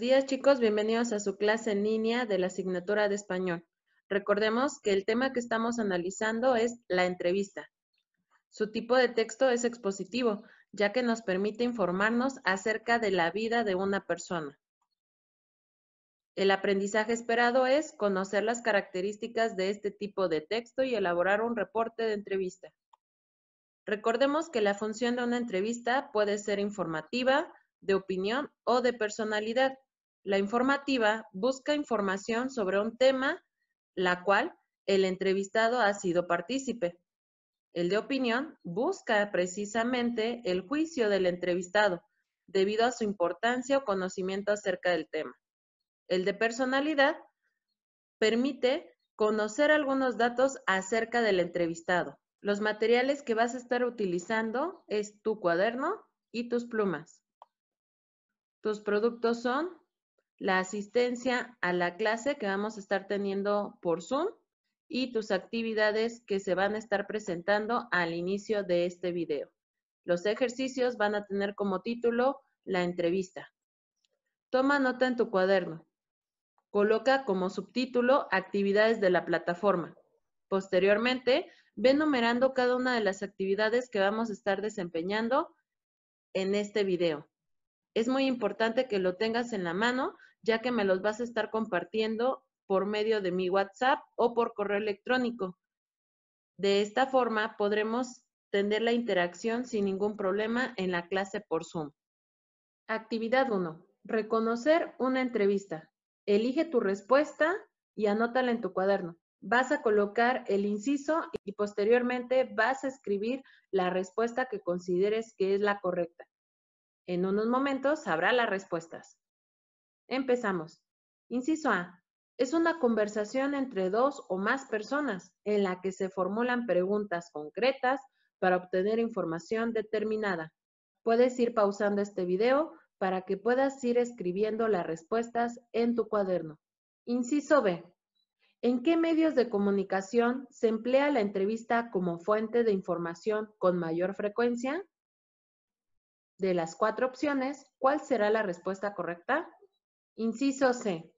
días chicos, bienvenidos a su clase en línea de la asignatura de español. Recordemos que el tema que estamos analizando es la entrevista. Su tipo de texto es expositivo, ya que nos permite informarnos acerca de la vida de una persona. El aprendizaje esperado es conocer las características de este tipo de texto y elaborar un reporte de entrevista. Recordemos que la función de una entrevista puede ser informativa, de opinión o de personalidad. La informativa busca información sobre un tema la cual el entrevistado ha sido partícipe. El de opinión busca precisamente el juicio del entrevistado debido a su importancia o conocimiento acerca del tema. El de personalidad permite conocer algunos datos acerca del entrevistado. Los materiales que vas a estar utilizando es tu cuaderno y tus plumas. Tus productos son la asistencia a la clase que vamos a estar teniendo por Zoom y tus actividades que se van a estar presentando al inicio de este video. Los ejercicios van a tener como título la entrevista. Toma nota en tu cuaderno. Coloca como subtítulo actividades de la plataforma. Posteriormente, ve numerando cada una de las actividades que vamos a estar desempeñando en este video. Es muy importante que lo tengas en la mano ya que me los vas a estar compartiendo por medio de mi WhatsApp o por correo electrónico. De esta forma podremos tener la interacción sin ningún problema en la clase por Zoom. Actividad 1. Reconocer una entrevista. Elige tu respuesta y anótala en tu cuaderno. Vas a colocar el inciso y posteriormente vas a escribir la respuesta que consideres que es la correcta. En unos momentos habrá las respuestas. Empezamos. Inciso A. Es una conversación entre dos o más personas en la que se formulan preguntas concretas para obtener información determinada. Puedes ir pausando este video para que puedas ir escribiendo las respuestas en tu cuaderno. Inciso B. ¿En qué medios de comunicación se emplea la entrevista como fuente de información con mayor frecuencia? De las cuatro opciones, ¿cuál será la respuesta correcta? Inciso C.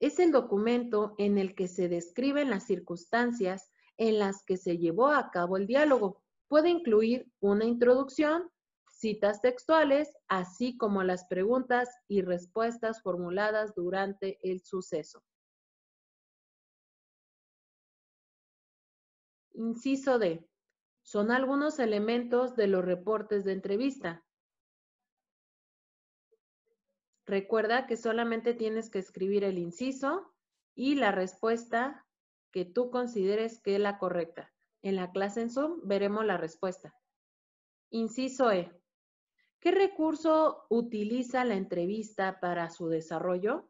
Es el documento en el que se describen las circunstancias en las que se llevó a cabo el diálogo. Puede incluir una introducción, citas textuales, así como las preguntas y respuestas formuladas durante el suceso. Inciso D. Son algunos elementos de los reportes de entrevista. Recuerda que solamente tienes que escribir el inciso y la respuesta que tú consideres que es la correcta. En la clase en Zoom veremos la respuesta. Inciso E. ¿Qué recurso utiliza la entrevista para su desarrollo?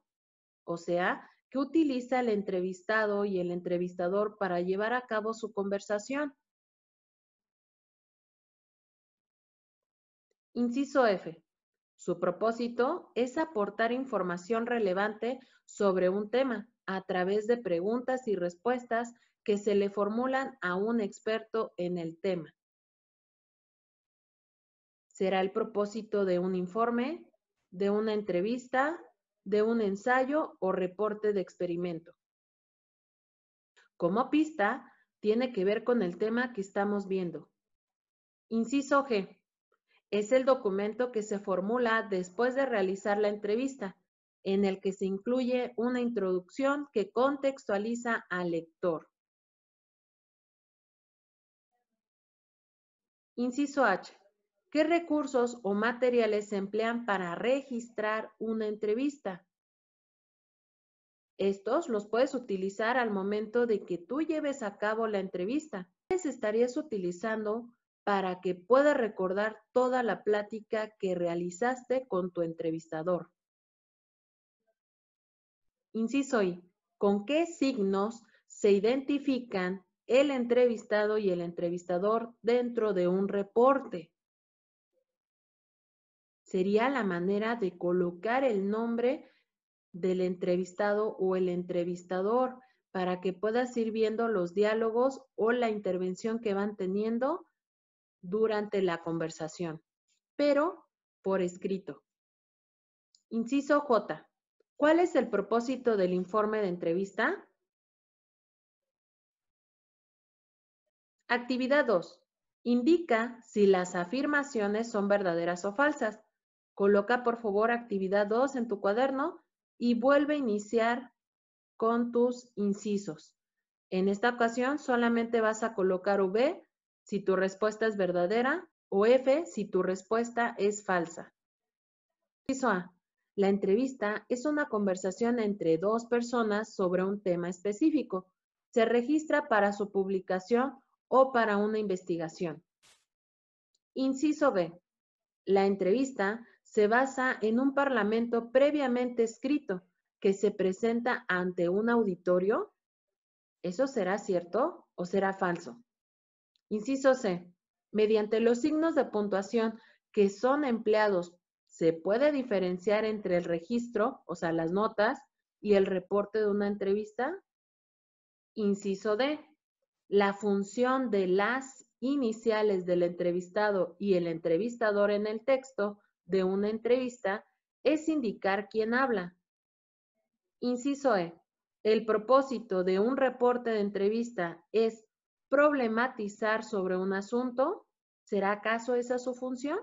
O sea, ¿qué utiliza el entrevistado y el entrevistador para llevar a cabo su conversación? Inciso F. Su propósito es aportar información relevante sobre un tema a través de preguntas y respuestas que se le formulan a un experto en el tema. Será el propósito de un informe, de una entrevista, de un ensayo o reporte de experimento. Como pista, tiene que ver con el tema que estamos viendo. Inciso G es el documento que se formula después de realizar la entrevista, en el que se incluye una introducción que contextualiza al lector. Inciso H. ¿Qué recursos o materiales se emplean para registrar una entrevista? Estos los puedes utilizar al momento de que tú lleves a cabo la entrevista. ¿Les estarías utilizando para que pueda recordar toda la plática que realizaste con tu entrevistador. Inciso I. ¿Con qué signos se identifican el entrevistado y el entrevistador dentro de un reporte? Sería la manera de colocar el nombre del entrevistado o el entrevistador para que puedas ir viendo los diálogos o la intervención que van teniendo durante la conversación, pero por escrito. Inciso J. ¿Cuál es el propósito del informe de entrevista? Actividad 2. Indica si las afirmaciones son verdaderas o falsas. Coloca por favor actividad 2 en tu cuaderno y vuelve a iniciar con tus incisos. En esta ocasión solamente vas a colocar V si tu respuesta es verdadera, o F, si tu respuesta es falsa. Inciso A. La entrevista es una conversación entre dos personas sobre un tema específico. Se registra para su publicación o para una investigación. Inciso B. La entrevista se basa en un parlamento previamente escrito que se presenta ante un auditorio. ¿Eso será cierto o será falso? Inciso C. Mediante los signos de puntuación que son empleados, se puede diferenciar entre el registro, o sea, las notas, y el reporte de una entrevista. Inciso D. La función de las iniciales del entrevistado y el entrevistador en el texto de una entrevista es indicar quién habla. Inciso E. El propósito de un reporte de entrevista es problematizar sobre un asunto, ¿será acaso esa su función?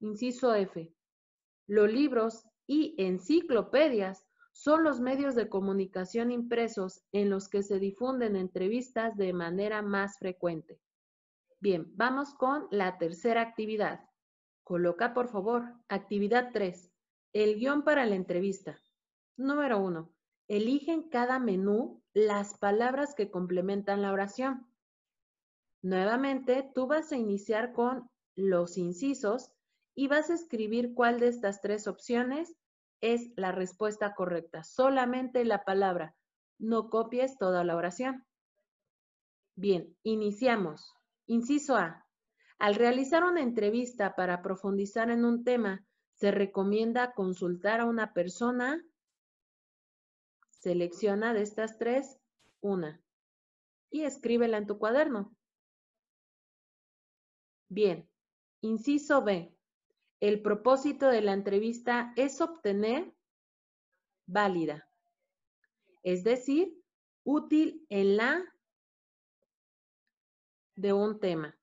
Inciso F. Los libros y enciclopedias son los medios de comunicación impresos en los que se difunden entrevistas de manera más frecuente. Bien, vamos con la tercera actividad. Coloca, por favor, actividad 3, el guión para la entrevista. Número 1. Eligen cada menú las palabras que complementan la oración. Nuevamente, tú vas a iniciar con los incisos y vas a escribir cuál de estas tres opciones es la respuesta correcta. Solamente la palabra. No copies toda la oración. Bien, iniciamos. Inciso A. Al realizar una entrevista para profundizar en un tema, se recomienda consultar a una persona Selecciona de estas tres una y escríbela en tu cuaderno. Bien, inciso B. El propósito de la entrevista es obtener válida, es decir, útil en la de un tema.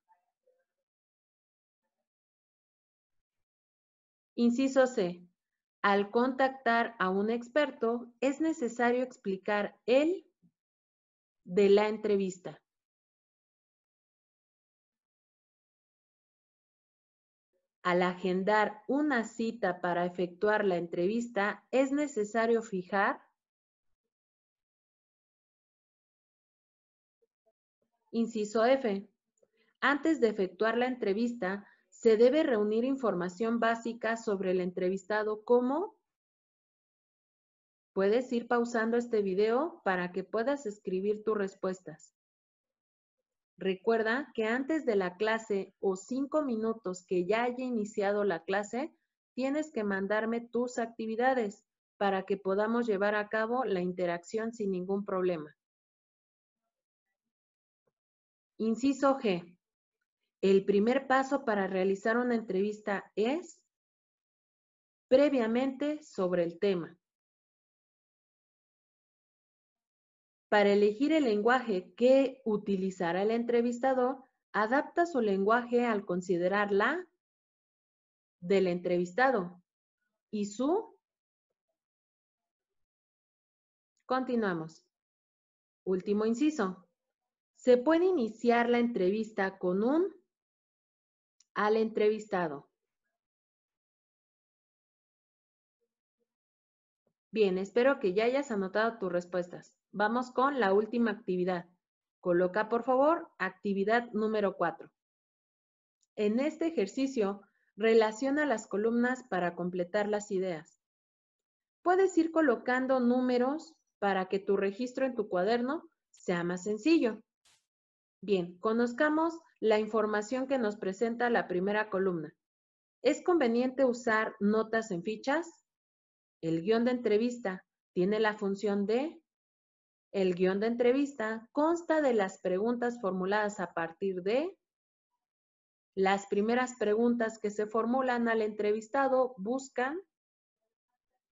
Inciso C. Al contactar a un experto, es necesario explicar el de la entrevista. Al agendar una cita para efectuar la entrevista, es necesario fijar Inciso F. Antes de efectuar la entrevista, se debe reunir información básica sobre el entrevistado como Puedes ir pausando este video para que puedas escribir tus respuestas. Recuerda que antes de la clase o cinco minutos que ya haya iniciado la clase, tienes que mandarme tus actividades para que podamos llevar a cabo la interacción sin ningún problema. Inciso G. El primer paso para realizar una entrevista es previamente sobre el tema. Para elegir el lenguaje que utilizará el entrevistador, adapta su lenguaje al considerar la del entrevistado y su... Continuamos. Último inciso. Se puede iniciar la entrevista con un al entrevistado. Bien, espero que ya hayas anotado tus respuestas. Vamos con la última actividad. Coloca, por favor, actividad número 4. En este ejercicio, relaciona las columnas para completar las ideas. Puedes ir colocando números para que tu registro en tu cuaderno sea más sencillo. Bien, conozcamos la información que nos presenta la primera columna. ¿Es conveniente usar notas en fichas? El guión de entrevista tiene la función de... El guión de entrevista consta de las preguntas formuladas a partir de... Las primeras preguntas que se formulan al entrevistado buscan...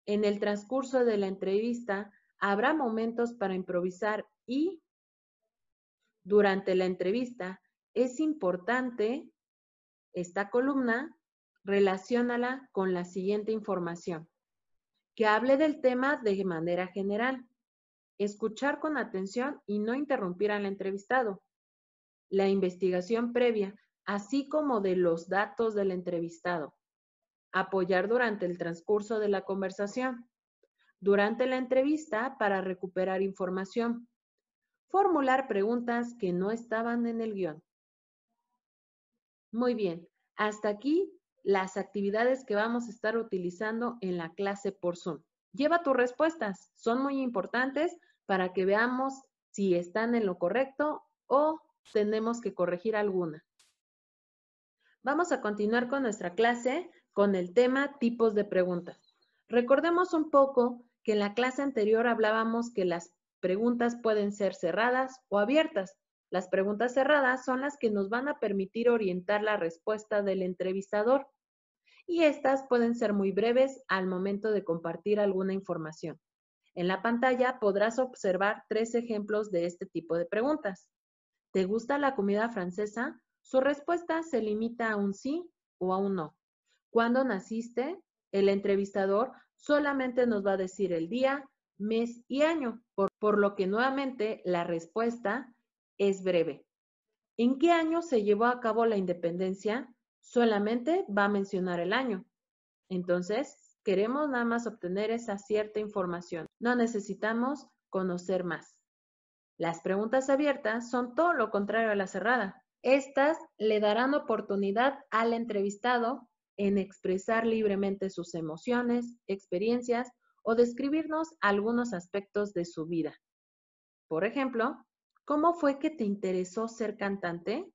En el transcurso de la entrevista habrá momentos para improvisar y... Durante la entrevista es importante esta columna, relaciónala con la siguiente información. Que hable del tema de manera general. Escuchar con atención y no interrumpir al entrevistado. La investigación previa, así como de los datos del entrevistado. Apoyar durante el transcurso de la conversación. Durante la entrevista para recuperar información. Formular preguntas que no estaban en el guión muy bien, hasta aquí las actividades que vamos a estar utilizando en la clase por Zoom. Lleva tus respuestas, son muy importantes para que veamos si están en lo correcto o tenemos que corregir alguna. Vamos a continuar con nuestra clase con el tema tipos de preguntas. Recordemos un poco que en la clase anterior hablábamos que las preguntas pueden ser cerradas o abiertas. Las preguntas cerradas son las que nos van a permitir orientar la respuesta del entrevistador y estas pueden ser muy breves al momento de compartir alguna información. En la pantalla podrás observar tres ejemplos de este tipo de preguntas. ¿Te gusta la comida francesa? Su respuesta se limita a un sí o a un no. ¿Cuándo naciste? El entrevistador solamente nos va a decir el día, mes y año, por, por lo que nuevamente la respuesta es breve. ¿En qué año se llevó a cabo la independencia? Solamente va a mencionar el año. Entonces, queremos nada más obtener esa cierta información. No necesitamos conocer más. Las preguntas abiertas son todo lo contrario a la cerrada. Estas le darán oportunidad al entrevistado en expresar libremente sus emociones, experiencias o describirnos algunos aspectos de su vida. Por ejemplo, ¿Cómo fue que te interesó ser cantante?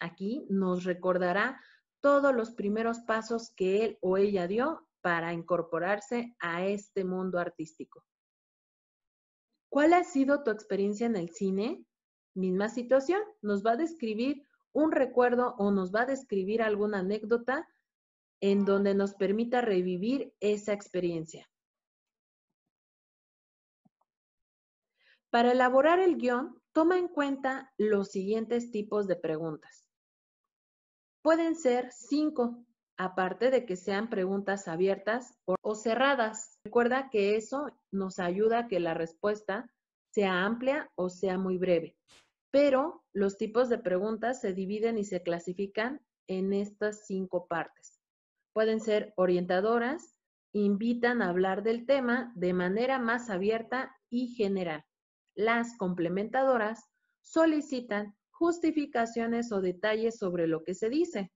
Aquí nos recordará todos los primeros pasos que él o ella dio para incorporarse a este mundo artístico. ¿Cuál ha sido tu experiencia en el cine? Misma situación, nos va a describir un recuerdo o nos va a describir alguna anécdota en donde nos permita revivir esa experiencia. Para elaborar el guión, toma en cuenta los siguientes tipos de preguntas. Pueden ser cinco, aparte de que sean preguntas abiertas o cerradas. Recuerda que eso nos ayuda a que la respuesta sea amplia o sea muy breve. Pero los tipos de preguntas se dividen y se clasifican en estas cinco partes. Pueden ser orientadoras, invitan a hablar del tema de manera más abierta y general. Las complementadoras solicitan justificaciones o detalles sobre lo que se dice.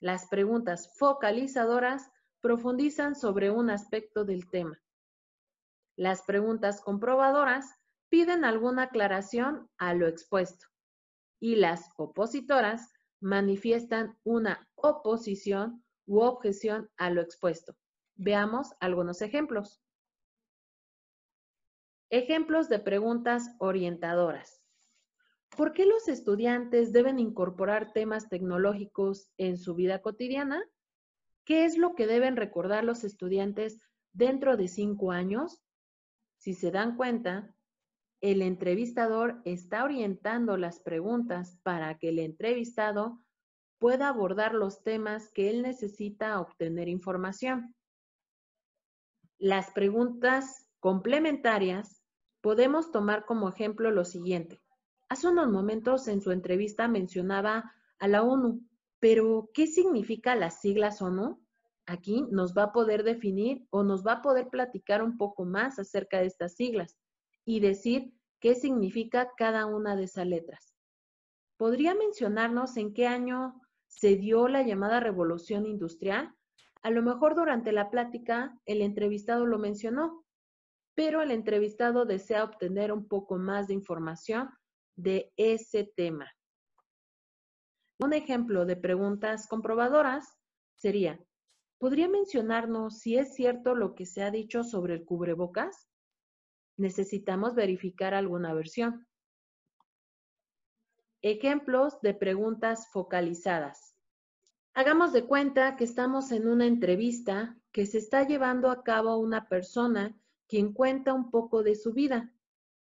Las preguntas focalizadoras profundizan sobre un aspecto del tema. Las preguntas comprobadoras piden alguna aclaración a lo expuesto y las opositoras manifiestan una oposición u objeción a lo expuesto. Veamos algunos ejemplos. Ejemplos de preguntas orientadoras. ¿Por qué los estudiantes deben incorporar temas tecnológicos en su vida cotidiana? ¿Qué es lo que deben recordar los estudiantes dentro de cinco años? Si se dan cuenta, el entrevistador está orientando las preguntas para que el entrevistado pueda abordar los temas que él necesita obtener información. Las preguntas complementarias podemos tomar como ejemplo lo siguiente. Hace unos momentos en su entrevista mencionaba a la ONU, pero ¿qué significa las siglas ONU? Aquí nos va a poder definir o nos va a poder platicar un poco más acerca de estas siglas y decir qué significa cada una de esas letras. ¿Podría mencionarnos en qué año se dio la llamada revolución industrial? A lo mejor durante la plática el entrevistado lo mencionó, pero el entrevistado desea obtener un poco más de información de ese tema. Un ejemplo de preguntas comprobadoras sería, ¿podría mencionarnos si es cierto lo que se ha dicho sobre el cubrebocas? Necesitamos verificar alguna versión. Ejemplos de preguntas focalizadas. Hagamos de cuenta que estamos en una entrevista que se está llevando a cabo una persona quien cuenta un poco de su vida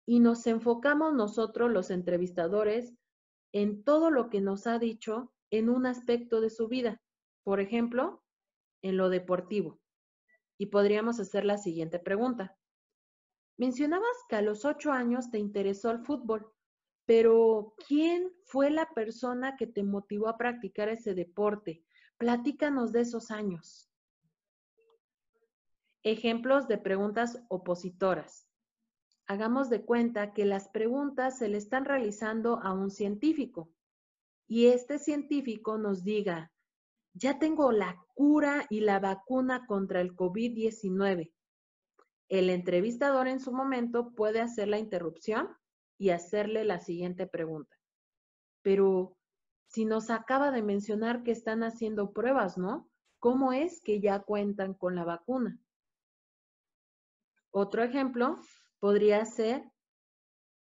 y nos enfocamos nosotros, los entrevistadores, en todo lo que nos ha dicho en un aspecto de su vida, por ejemplo, en lo deportivo. Y podríamos hacer la siguiente pregunta. Mencionabas que a los ocho años te interesó el fútbol, pero ¿quién fue la persona que te motivó a practicar ese deporte? Platícanos de esos años. Ejemplos de preguntas opositoras. Hagamos de cuenta que las preguntas se le están realizando a un científico y este científico nos diga, ya tengo la cura y la vacuna contra el COVID-19. El entrevistador en su momento puede hacer la interrupción y hacerle la siguiente pregunta. Pero si nos acaba de mencionar que están haciendo pruebas, ¿no? ¿Cómo es que ya cuentan con la vacuna? Otro ejemplo podría ser,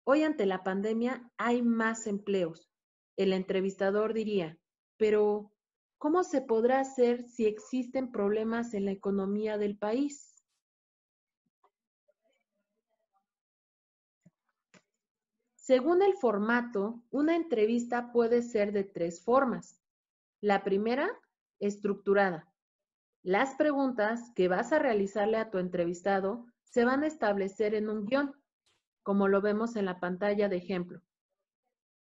hoy ante la pandemia hay más empleos. El entrevistador diría, pero ¿cómo se podrá hacer si existen problemas en la economía del país? Según el formato, una entrevista puede ser de tres formas. La primera, estructurada. Las preguntas que vas a realizarle a tu entrevistado se van a establecer en un guión, como lo vemos en la pantalla de ejemplo.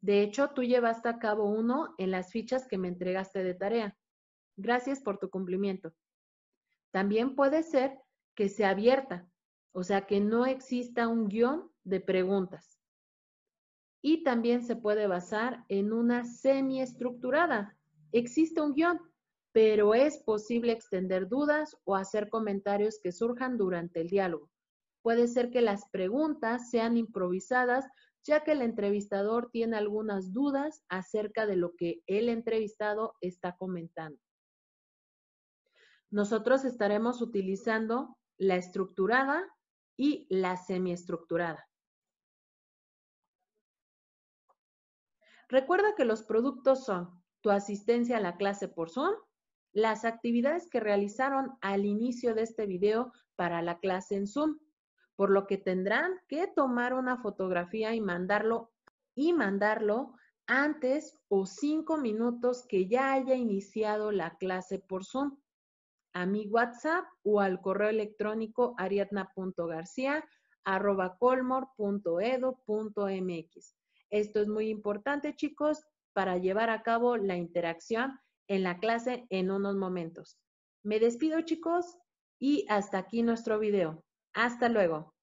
De hecho, tú llevaste a cabo uno en las fichas que me entregaste de tarea. Gracias por tu cumplimiento. También puede ser que se abierta, o sea, que no exista un guión de preguntas. Y también se puede basar en una semiestructurada. Existe un guión, pero es posible extender dudas o hacer comentarios que surjan durante el diálogo. Puede ser que las preguntas sean improvisadas, ya que el entrevistador tiene algunas dudas acerca de lo que el entrevistado está comentando. Nosotros estaremos utilizando la estructurada y la semiestructurada. Recuerda que los productos son tu asistencia a la clase por Zoom, las actividades que realizaron al inicio de este video para la clase en Zoom, por lo que tendrán que tomar una fotografía y mandarlo y mandarlo antes o cinco minutos que ya haya iniciado la clase por Zoom a mi WhatsApp o al correo electrónico ariadna.garcía.colmor.edu.mx. Esto es muy importante, chicos, para llevar a cabo la interacción en la clase en unos momentos. Me despido, chicos, y hasta aquí nuestro video. Hasta luego.